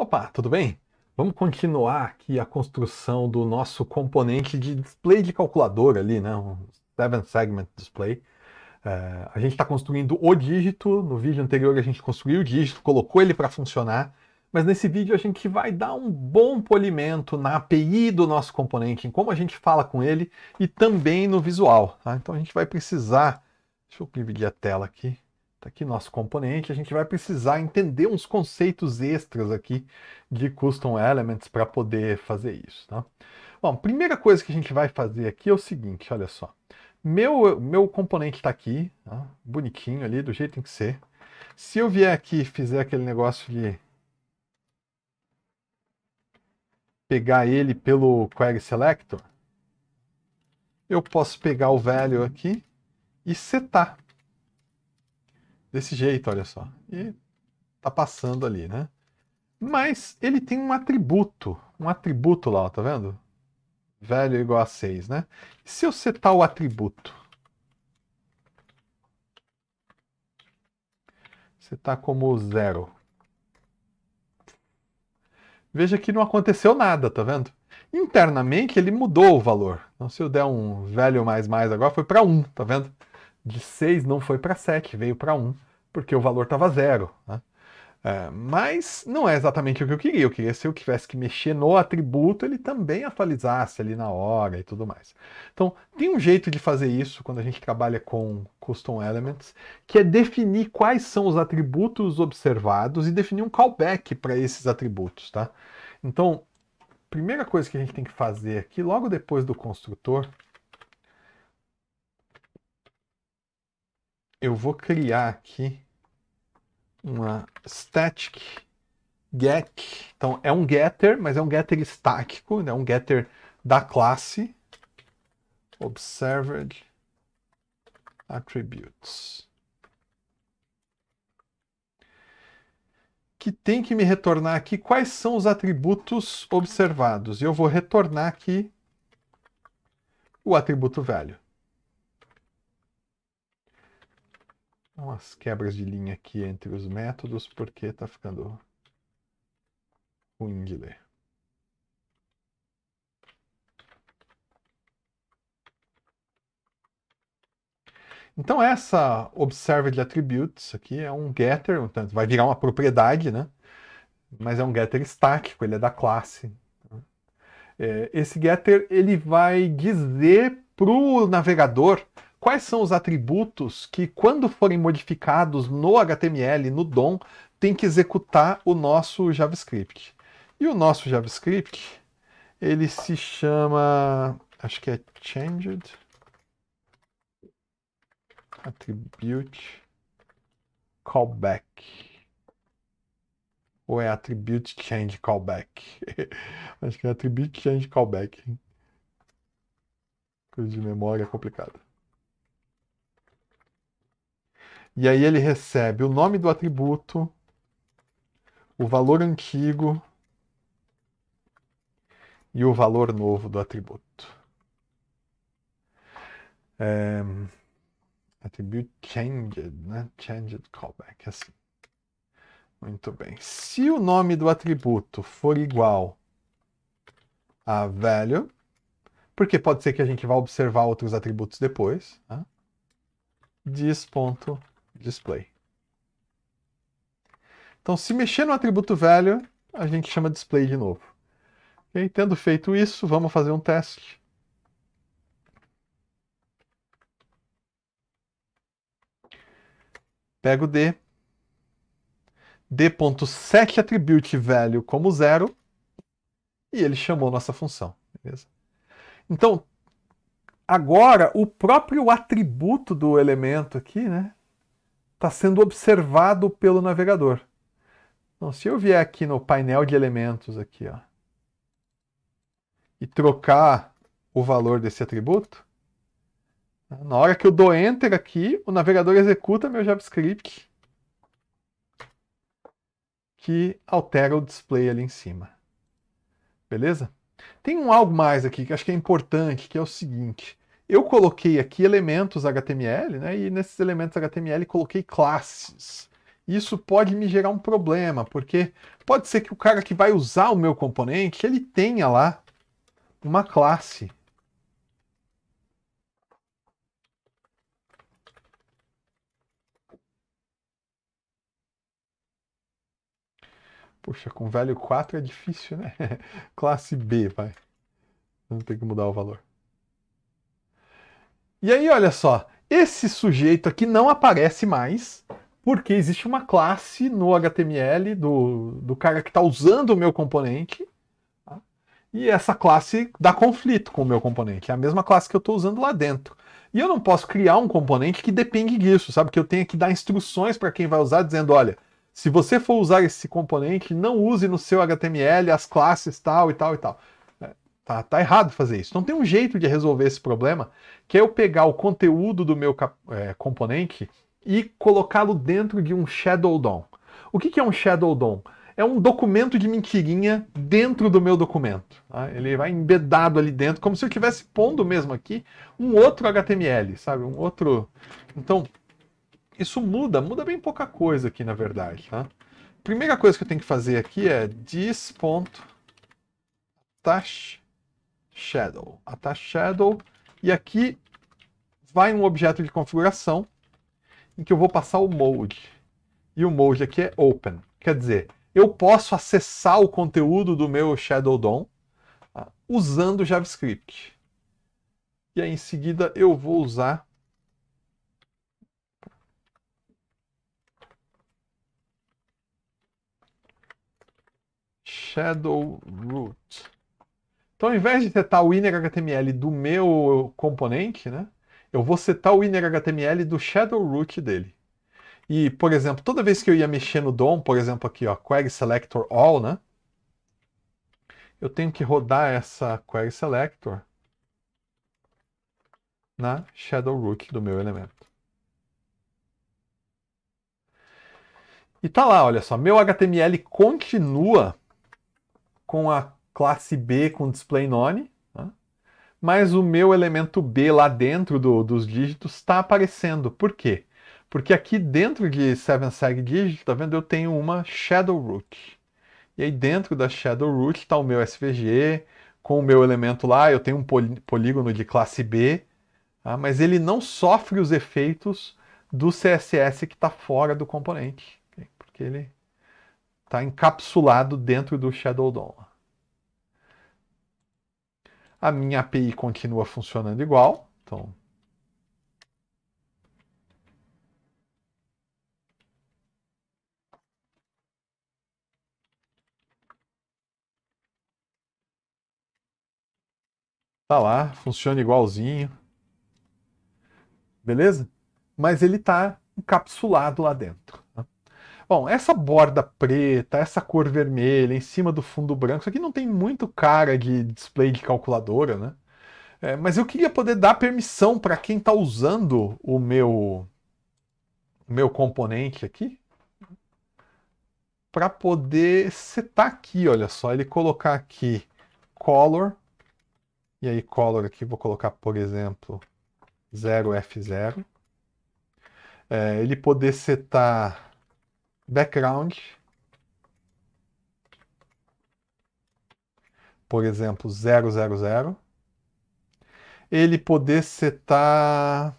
Opa, tudo bem? Vamos continuar aqui a construção do nosso componente de display de calculadora ali, né? Um 7 segment display. É, a gente está construindo o dígito, no vídeo anterior a gente construiu o dígito, colocou ele para funcionar, mas nesse vídeo a gente vai dar um bom polimento na API do nosso componente, em como a gente fala com ele e também no visual. Tá? Então a gente vai precisar... Deixa eu dividir a tela aqui. Está aqui nosso componente. A gente vai precisar entender uns conceitos extras aqui de Custom Elements para poder fazer isso. Tá? Bom, primeira coisa que a gente vai fazer aqui é o seguinte, olha só. Meu, meu componente está aqui, tá? bonitinho ali, do jeito que tem que ser. Se eu vier aqui e fizer aquele negócio de pegar ele pelo Query Selector, eu posso pegar o value aqui e setar desse jeito, olha só. E tá passando ali, né? Mas ele tem um atributo, um atributo lá, ó, tá vendo? Velho igual a 6, né? Se eu setar o atributo, setar como zero. Veja que não aconteceu nada, tá vendo? Internamente ele mudou o valor. Então se eu der um velho mais mais agora foi para 1, um, tá vendo? de 6 não foi para 7, veio para 1, porque o valor estava zero. Né? É, mas não é exatamente o que eu queria. Eu queria, se eu tivesse que mexer no atributo, ele também atualizasse ali na hora e tudo mais. Então, tem um jeito de fazer isso quando a gente trabalha com Custom Elements, que é definir quais são os atributos observados e definir um callback para esses atributos, tá? Então, primeira coisa que a gente tem que fazer aqui, logo depois do construtor, eu vou criar aqui uma static get. Então é um getter, mas é um getter estático, né? um getter da classe observed attributes. que tem que me retornar aqui quais são os atributos observados. E eu vou retornar aqui o atributo velho. umas quebras de linha aqui entre os métodos, porque está ficando ruim de ler. Então essa observed attributes aqui é um getter, então vai virar uma propriedade, né? Mas é um getter estático, ele é da classe. Né? É, esse getter ele vai dizer para o navegador quais são os atributos que, quando forem modificados no HTML, no DOM, tem que executar o nosso JavaScript. E o nosso JavaScript, ele se chama, acho que é changed attribute callback. Ou é attribute change callback? acho que é attribute change callback. Coisa de memória complicada. E aí ele recebe o nome do atributo, o valor antigo e o valor novo do atributo. É, attribute changed, né? Changed callback, assim. Muito bem. Se o nome do atributo for igual a value, porque pode ser que a gente vá observar outros atributos depois, tá? diz ponto display. Então, se mexer no atributo value, a gente chama display de novo. Tendo feito isso, vamos fazer um teste. Pego D. D.setAttribute como zero. E ele chamou nossa função. Beleza? Então, agora, o próprio atributo do elemento aqui, né? está sendo observado pelo navegador. Então, se eu vier aqui no painel de elementos aqui, ó, e trocar o valor desse atributo, na hora que eu dou Enter aqui, o navegador executa meu JavaScript que altera o display ali em cima. Beleza? Tem um algo mais aqui que acho que é importante, que é o seguinte. Eu coloquei aqui elementos HTML, né? E nesses elementos HTML coloquei classes. Isso pode me gerar um problema, porque pode ser que o cara que vai usar o meu componente, ele tenha lá uma classe. Poxa, com velho 4 é difícil, né? classe B, vai. Não tem que mudar o valor. E aí, olha só, esse sujeito aqui não aparece mais, porque existe uma classe no HTML do, do cara que está usando o meu componente, tá? e essa classe dá conflito com o meu componente. É a mesma classe que eu estou usando lá dentro. E eu não posso criar um componente que depende disso, sabe? Que eu tenho que dar instruções para quem vai usar, dizendo: olha, se você for usar esse componente, não use no seu HTML as classes tal e tal e tal. Tá, tá errado fazer isso. Não tem um jeito de resolver esse problema, que é eu pegar o conteúdo do meu é, componente e colocá-lo dentro de um Shadow DOM. O que, que é um Shadow DOM? É um documento de mentirinha dentro do meu documento. Tá? Ele vai embedado ali dentro, como se eu estivesse pondo mesmo aqui um outro HTML, sabe? Um outro. Então, isso muda, muda bem pouca coisa aqui, na verdade. Tá? Primeira coisa que eu tenho que fazer aqui é dis.attach shadow, attach shadow, e aqui vai um objeto de configuração em que eu vou passar o mode. E o mode aqui é open, quer dizer, eu posso acessar o conteúdo do meu Shadow DOM tá? usando JavaScript. E aí em seguida eu vou usar Shadow Root. Então, ao invés de setar o inner HTML do meu componente, né, eu vou setar o inner HTML do shadow root dele. E, por exemplo, toda vez que eu ia mexer no DOM, por exemplo, aqui, ó, query selector all, né? Eu tenho que rodar essa query selector na shadow root do meu elemento. E tá lá, olha só, meu HTML continua com a classe B com display none, né? mas o meu elemento B lá dentro do, dos dígitos está aparecendo. Por quê? Porque aqui dentro de 7seg digit, tá vendo? Eu tenho uma shadow root. E aí dentro da shadow root está o meu SVG, com o meu elemento lá, eu tenho um polígono de classe B, tá? mas ele não sofre os efeitos do CSS que está fora do componente, okay? porque ele está encapsulado dentro do Shadow DOM. A minha API continua funcionando igual. Então, Tá lá, funciona igualzinho. Beleza? Mas ele tá encapsulado lá dentro. Bom, essa borda preta, essa cor vermelha em cima do fundo branco, isso aqui não tem muito cara de display de calculadora, né? É, mas eu queria poder dar permissão para quem está usando o meu, meu componente aqui para poder setar aqui, olha só, ele colocar aqui color, e aí color aqui vou colocar, por exemplo, 0F0. É, ele poder setar background, por exemplo, 000, ele poder setar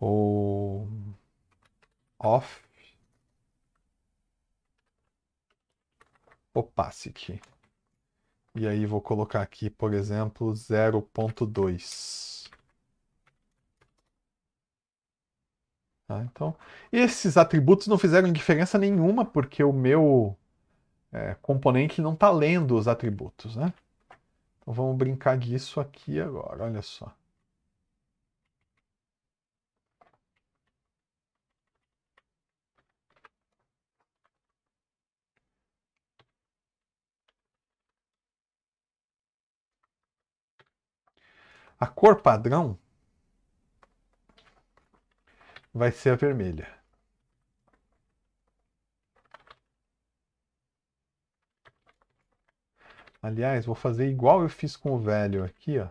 o off opacity. E aí vou colocar aqui, por exemplo, 0.2. Tá? Então, esses atributos não fizeram diferença nenhuma porque o meu é, componente não está lendo os atributos, né? Então vamos brincar disso aqui agora, olha só. A cor padrão vai ser a vermelha. Aliás, vou fazer igual eu fiz com o velho aqui, ó.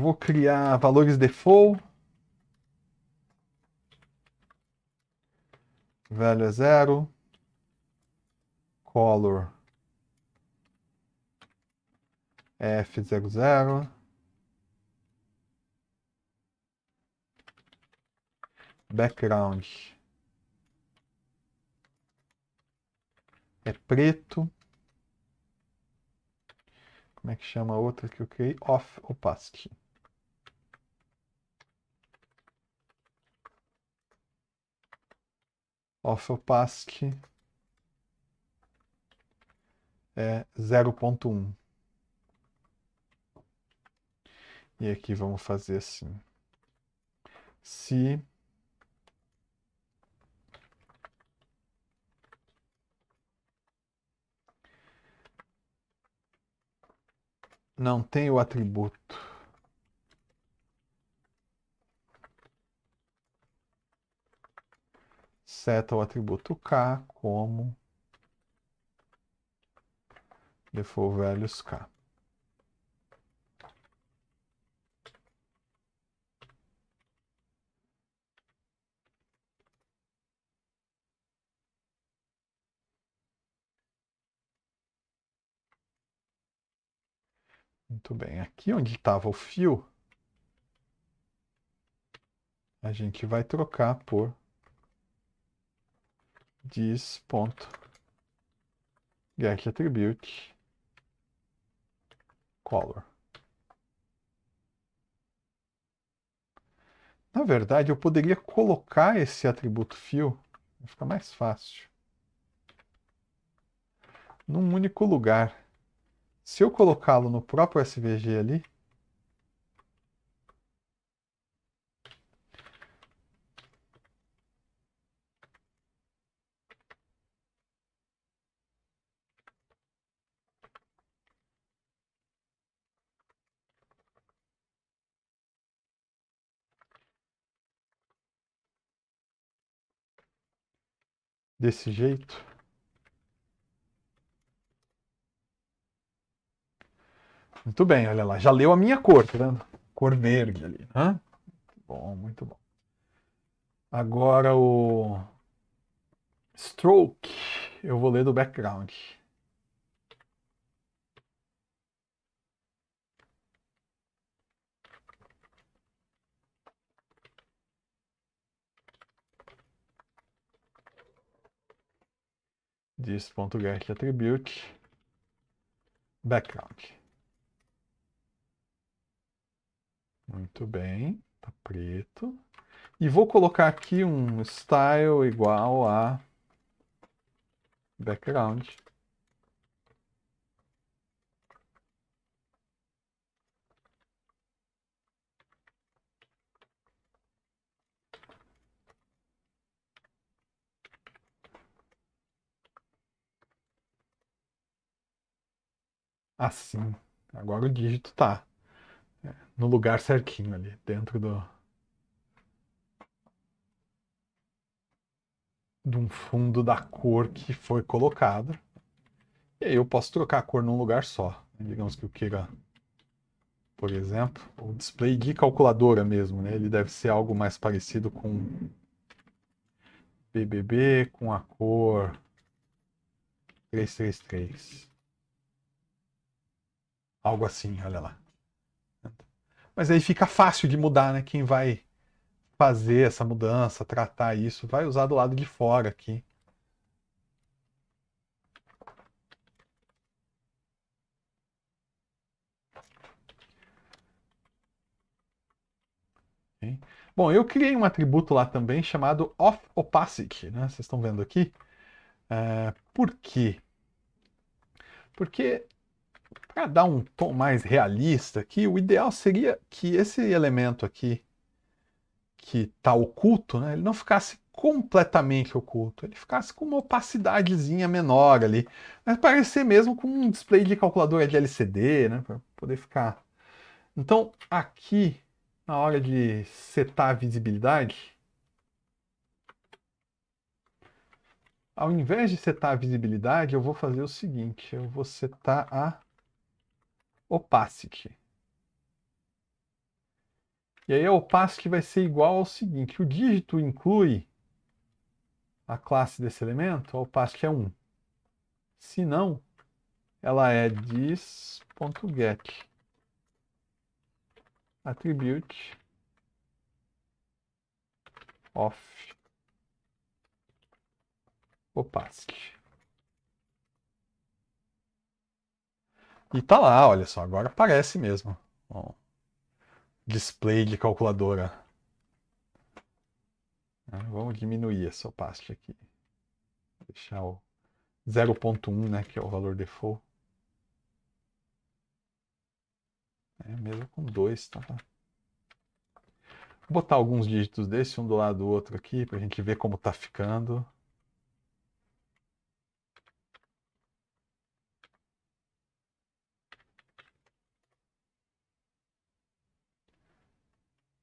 Vou criar valores default. Value é zero. Color f zero zero Background é preto. Como é que chama a outra que eu criei? Off opacity. of opacity é 0.1. E aqui vamos fazer assim. Se não tem o atributo seta o atributo k como default values k. Muito bem, aqui onde estava o fio, a gente vai trocar por diz ponto get color. Na verdade, eu poderia colocar esse atributo fio, fica mais fácil, num único lugar. Se eu colocá-lo no próprio SVG ali, desse jeito. Muito bem, olha lá, já leu a minha cor, tá vendo? Cor verde ali, né? Bom, muito bom. Agora o stroke, eu vou ler do background. this.getAttribute background. Muito bem, tá preto. E vou colocar aqui um style igual a background. Assim. Agora o dígito tá é, no lugar certinho ali, dentro do. de um fundo da cor que foi colocada. E aí eu posso trocar a cor num lugar só. Digamos que eu queira, por exemplo, o display de calculadora mesmo, né? Ele deve ser algo mais parecido com BBB com a cor 333. Algo assim, olha lá. Mas aí fica fácil de mudar, né? Quem vai fazer essa mudança, tratar isso, vai usar do lado de fora aqui. Bom, eu criei um atributo lá também chamado Off Opacity, né? Vocês estão vendo aqui? Uh, por quê? Porque para dar um tom mais realista aqui, o ideal seria que esse elemento aqui, que está oculto, né, ele não ficasse completamente oculto, ele ficasse com uma opacidadezinha menor ali, mas parecer mesmo com um display de calculadora de LCD, né, para poder ficar. Então, aqui, na hora de setar a visibilidade, ao invés de setar a visibilidade, eu vou fazer o seguinte, eu vou setar a opacity. E aí a opacity vai ser igual ao seguinte, o dígito inclui a classe desse elemento, a opacity é 1. Se não, ela é dis.get attribute of opacity. E tá lá, olha só, agora aparece mesmo. Ó, display de calculadora. Ah, vamos diminuir essa opacidade aqui. Deixar o 0.1, né, que é o valor default. É, mesmo com 2, tá, tá Vou botar alguns dígitos desse um do lado do outro aqui, pra gente ver como tá ficando.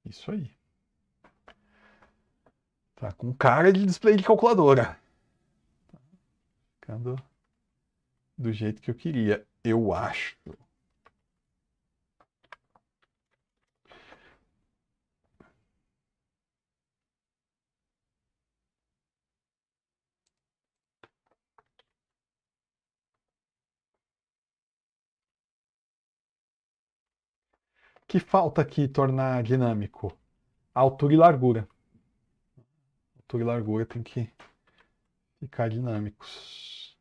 Isso aí. Tá com cara de display de calculadora. Tá ficando do jeito que eu queria, eu acho. que falta aqui tornar dinâmico? Altura e largura. Altura e largura tem que ficar dinâmicos.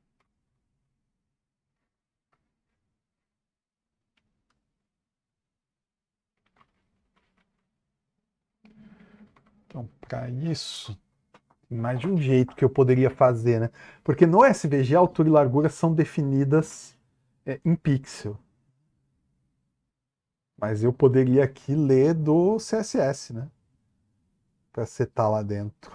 Então, para isso, mais de um jeito que eu poderia fazer, né? Porque no SVG, altura e largura são definidas é, em pixel. Mas eu poderia aqui ler do CSS, né? Para setar tá lá dentro.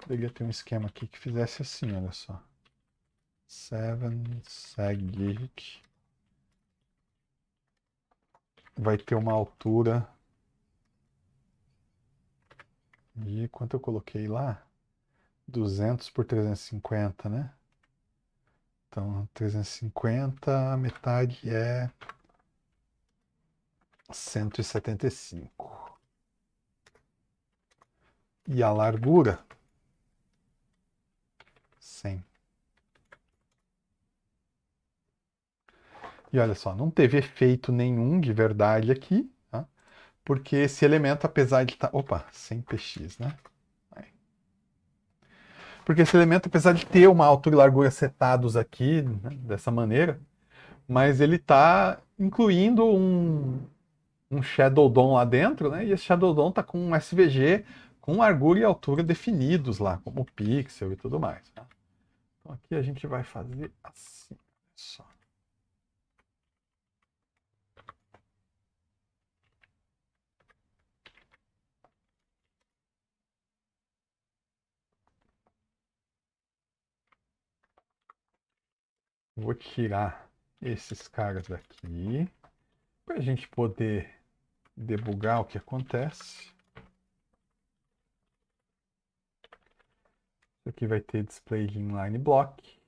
Poderia ter um esquema aqui que fizesse assim, olha só. Seven seg vai ter uma altura e quanto eu coloquei lá? 200 por 350, né? Então, 350, metade é 175. E a largura? 100. E olha só, não teve efeito nenhum de verdade aqui, tá? porque esse elemento, apesar de estar. Tá... Opa, 100px, né? porque esse elemento, apesar de ter uma altura e largura setados aqui, né, dessa maneira, mas ele está incluindo um, um Shadow DOM lá dentro, né? E esse Shadow DOM está com um SVG com largura e altura definidos lá, como pixel e tudo mais. Então aqui a gente vai fazer assim, só. Vou tirar esses caras daqui para a gente poder debugar o que acontece. Isso aqui vai ter display de inline block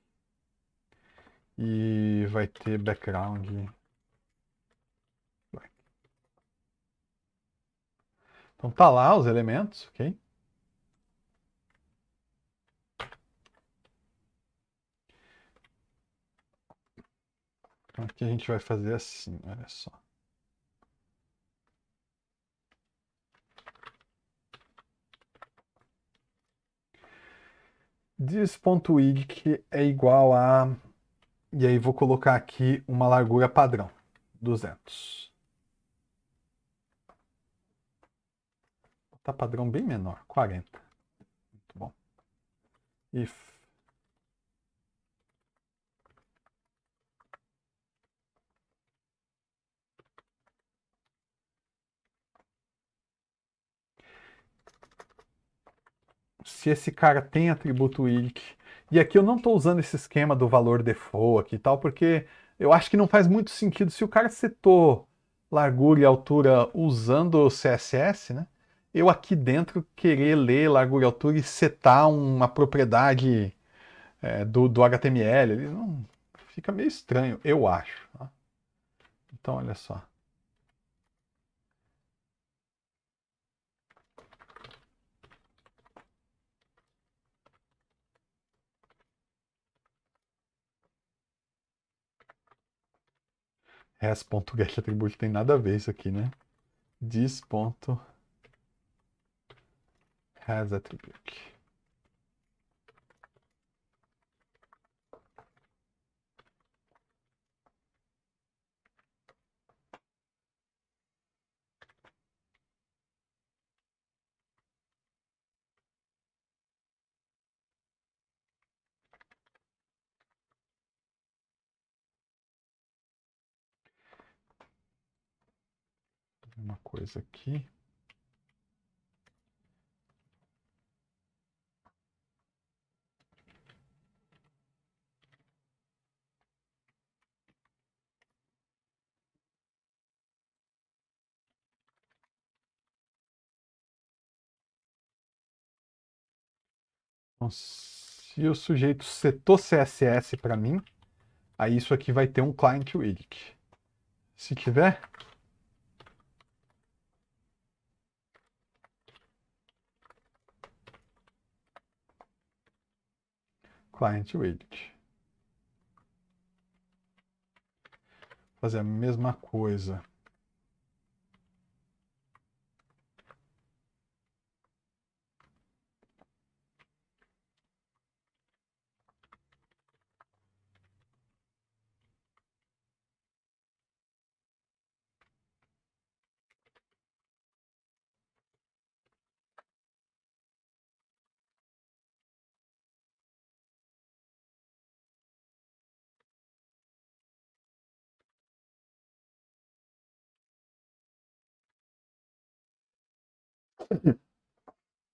e vai ter background. Então tá lá os elementos, ok? Aqui a gente vai fazer assim, olha só. Diz.ig que é igual a... E aí vou colocar aqui uma largura padrão, 200. Tá padrão bem menor, 40. Muito bom. If se esse cara tem atributo Ilk. E aqui eu não estou usando esse esquema do valor default aqui e tal, porque eu acho que não faz muito sentido se o cara setou largura e altura usando o CSS, né? Eu aqui dentro querer ler largura e altura e setar uma propriedade é, do, do HTML, ele não fica meio estranho, eu acho. Tá? Então, olha só. res.getAttribute tem nada a ver isso aqui, né? Dis.resAttribute. uma coisa aqui. Então, se o sujeito setou CSS para mim, aí isso aqui vai ter um client wiki. Se tiver, client wait. Fazer a mesma coisa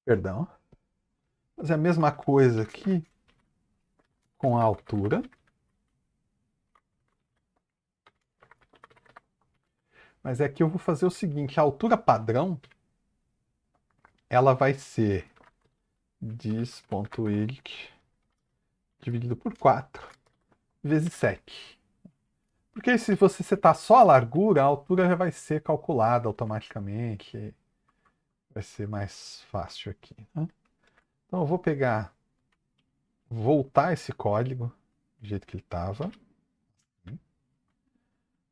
Perdão. Fazer é a mesma coisa aqui com a altura. Mas é que eu vou fazer o seguinte, a altura padrão ela vai ser dis.it dividido por 4 vezes sec. Porque se você setar só a largura, a altura já vai ser calculada automaticamente. Vai ser mais fácil aqui. Né? Então eu vou pegar, voltar esse código do jeito que ele estava.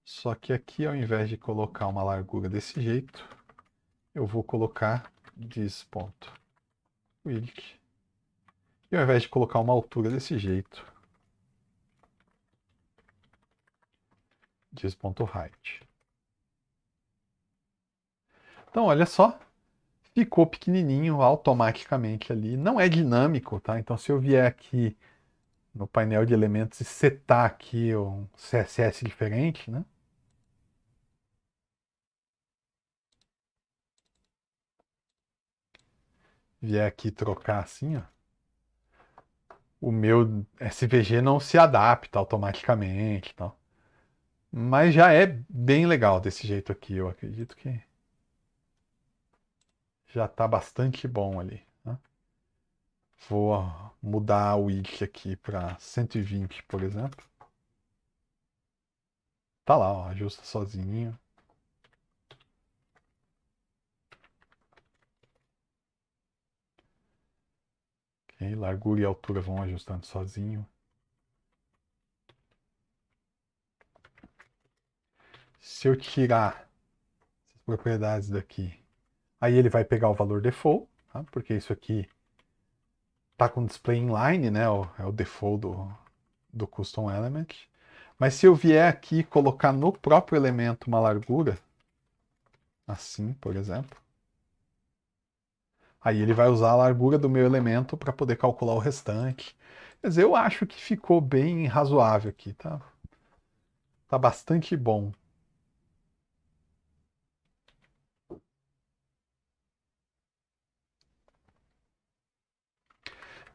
Só que aqui, ao invés de colocar uma largura desse jeito, eu vou colocar diz.width. E ao invés de colocar uma altura desse jeito, diz.height. Então, olha só, ficou pequenininho automaticamente ali. Não é dinâmico, tá? Então se eu vier aqui no painel de elementos e setar aqui um CSS diferente, né? Vier aqui trocar assim, ó. O meu SVG não se adapta automaticamente, tal. Tá? Mas já é bem legal desse jeito aqui, eu acredito que já está bastante bom ali. Né? Vou ah, mudar o width aqui para 120, por exemplo. Tá lá, ó, ajusta sozinho. Okay, largura e altura vão ajustando sozinho. Se eu tirar essas propriedades daqui Aí ele vai pegar o valor default, tá? porque isso aqui está com display inline, né? é o default do, do custom element. Mas se eu vier aqui colocar no próprio elemento uma largura, assim, por exemplo, aí ele vai usar a largura do meu elemento para poder calcular o restante. Quer dizer, eu acho que ficou bem razoável aqui, tá? Tá bastante bom.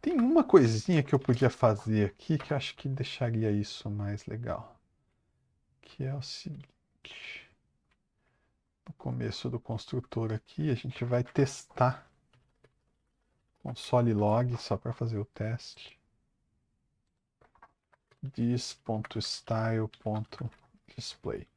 Tem uma coisinha que eu podia fazer aqui que eu acho que deixaria isso mais legal. Que é o seguinte. No começo do construtor aqui, a gente vai testar console log só para fazer o teste. this.style.display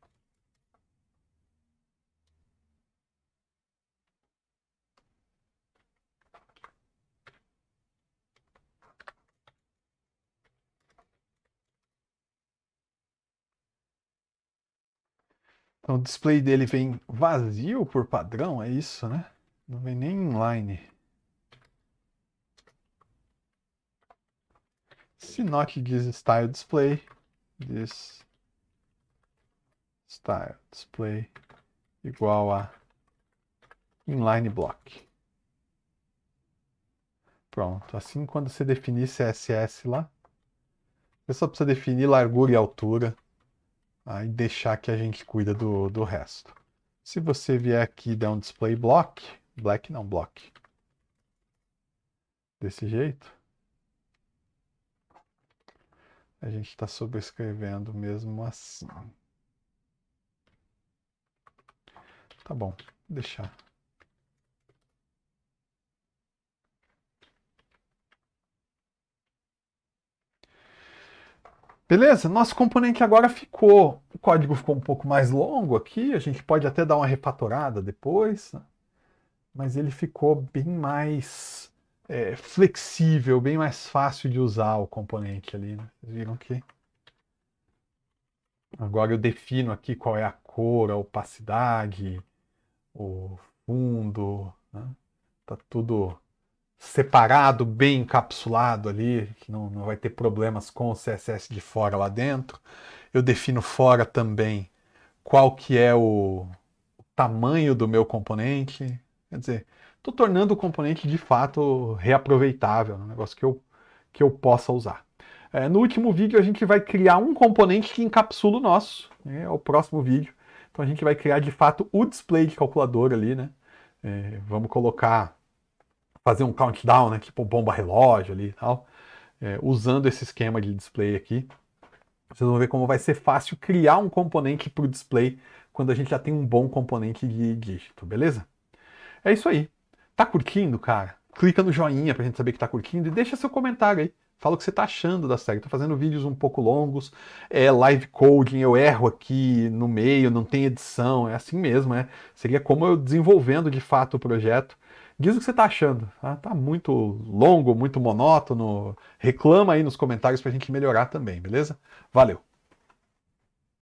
Então o display dele vem vazio por padrão, é isso, né? Não vem nem inline. Sinoc gives style display. This style display igual a inline block. Pronto. Assim, quando você definir CSS lá, você só precisa definir largura e altura aí deixar que a gente cuida do, do resto. Se você vier aqui e der um display block, black não, block, desse jeito, a gente está sobrescrevendo mesmo assim. Tá bom, deixar. Beleza? Nosso componente agora ficou. O código ficou um pouco mais longo aqui, a gente pode até dar uma refatorada depois, né? mas ele ficou bem mais é, flexível, bem mais fácil de usar o componente ali. Né? Vocês viram que agora eu defino aqui qual é a cor, a opacidade, o fundo, né? tá tudo separado, bem encapsulado ali, que não, não vai ter problemas com o CSS de fora lá dentro. Eu defino fora também qual que é o, o tamanho do meu componente. Quer dizer, estou tornando o componente de fato reaproveitável, um negócio que eu, que eu possa usar. É, no último vídeo a gente vai criar um componente que encapsula o nosso, né? é o próximo vídeo. Então a gente vai criar de fato o display de calculadora ali, né? É, vamos colocar fazer um countdown, né, tipo bomba relógio ali e tal, é, usando esse esquema de display aqui. Vocês vão ver como vai ser fácil criar um componente para o display quando a gente já tem um bom componente de dígito, beleza? É isso aí. Tá curtindo, cara? Clica no joinha pra gente saber que tá curtindo e deixa seu comentário aí. Fala o que você tá achando da série. Tô fazendo vídeos um pouco longos, é live coding, eu erro aqui no meio, não tem edição, é assim mesmo, é. Seria como eu desenvolvendo de fato o projeto. Diz o que você está achando. Está tá muito longo, muito monótono. Reclama aí nos comentários para a gente melhorar também, beleza? Valeu!